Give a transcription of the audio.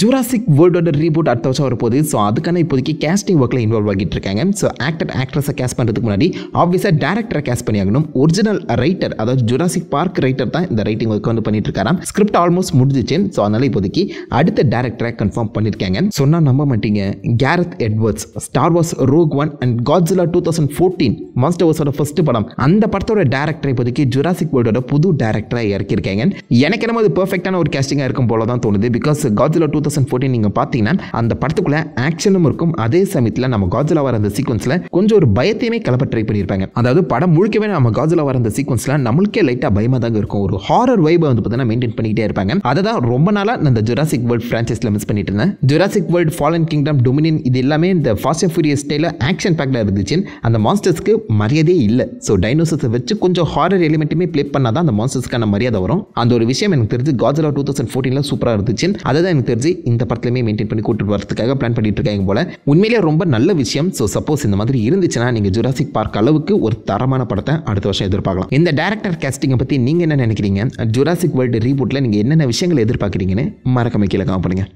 Jurassic வேர்ல்டோட reboot அடுத்த வருஷம் வரப்போகுது ஸோ அதுக்கான இப்போதைக்கு கேஸ்டிங் ஒர்க்கில் இன்வால்வ் ஆகிட்டு இருக்காங்க ஸோ ஆக்டர் ஆக்ட்ரஸை கேஸ்ட் பண்ணுறதுக்கு முன்னாடி ஆப்வியஸாக டேரக்டரை கேஸ்ட் பண்ணியாகணும் ஒரிஜினல் ரைட்டர் அதாவது ஜூராசிக் பார்க் ரைட்டர் தான் இந்த ரைட்டிங் ஒர்க் வந்து பண்ணிட்டு இருக்காராம் ஸ்கிரிப்ட் ஆல்மோஸ்ட் முடிஞ்சிச்சு ஸோ அதனால் இப்போதைக்கு அடுத்த டேரக்டரை கன்ஃபார்ம் பண்ணியிருக்காங்க சொன்னால் நம்ப மாட்டீங்க Gareth Edwards Star Wars Rogue One and Godzilla two thousand fourteen master வாஸோட ஃபர்ஸ்ட் படம் அந்த படத்தோட டேரக்டர் இப்போதைக்கு ஜுராசிக் வேர்ல்டோட புது டேரக்டராக இறக்கியிருக்காங்க எனக்கு என்னமோ அது பர்ஃபெக்டான ஒரு கேஸ்டிங்காக இருக்கும் போல தான் தோணுது because Godzilla two two thousand fourteen நீங்கள் பார்த்தீங்கன்னா அந்த படத்துக்குள்ள ஆக்ஷனும் இருக்கும் அதே சமயத்தில் நம்ம காஜலா வர அந்த சீக்வன்ஸில் கொஞ்சம் ஒரு பயத்தையுமே கிளப்ப ட்ரை பண்ணியிருப்பாங்க அதாவது படம் முழுக்கவே நம்ம காஜலா வர அந்த சீக்வன்ஸில் நம்மளுக்கே லைட்டாக பயமாக தாங்க இருக்கும் ஒரு ஹாரர் வைபை வந்து பார்த்தீங்கன்னா மெயின்டைன் பண்ணிக்கிட்டே இருப்பாங்க அதை தான் ரொம்ப நாளாக அந்த ஜுராசிக் வேர்ல்ட் ஃப்ரான்ச்சைஸில் மிஸ் பண்ணிட்டு இருந்தேன் Jurassic World Fallen Kingdom Dominion இது எல்லாமே இந்த ஃபாஸ்ட் அண்ட் ஃபியூரியஸ் ஸ்டைலில் ஆக்ஷன் பேக்டாக இருந்துச்சு அந்த மாஸ்டர்ஸ்க்கு மரியாதையே இல்லை ஸோ டைனோசஸை வச்சு கொஞ்சம் ஹாரர் எலிமெண்ட்டுமே ப்ளே பண்ணாதான் அந்த மாஸ்டர்ஸ்க்கான மரியாதை வரும் அந்த ஒரு விஷயம் எனக்கு தெரிஞ்சு காஜலா டூ தௌசண்ட் ஃபோர்டீனில் சூப்பராக இருந்துச்சு அதை தான் எனக்கு தெரிஞ்சு ஸ்ட்ராட்டஜி இந்த படத்துலையுமே மெயின்டைன் பண்ணி கூட்டு வரதுக்காக பிளான் பண்ணிட்டு இருக்காங்க போல உண்மையிலே ரொம்ப நல்ல விஷயம் ஸோ சப்போஸ் இந்த மாதிரி இருந்துச்சுன்னா நீங்கள் ஜுராசிக் பார்க் அளவுக்கு ஒரு தரமான படத்தை அடுத்த வருஷம் எதிர்பார்க்கலாம் இந்த டேரக்டர் கேஸ்டிங்கை பற்றி நீங்கள் என்ன நினைக்கிறீங்க ஜுராசிக் வேர்ல்டு ரீபூட்டில் நீங்கள் என்னென்ன விஷயங்களை எதிர்பார்க்குறீங்கன்னு மறக்காம கீழே காமப்படுங்க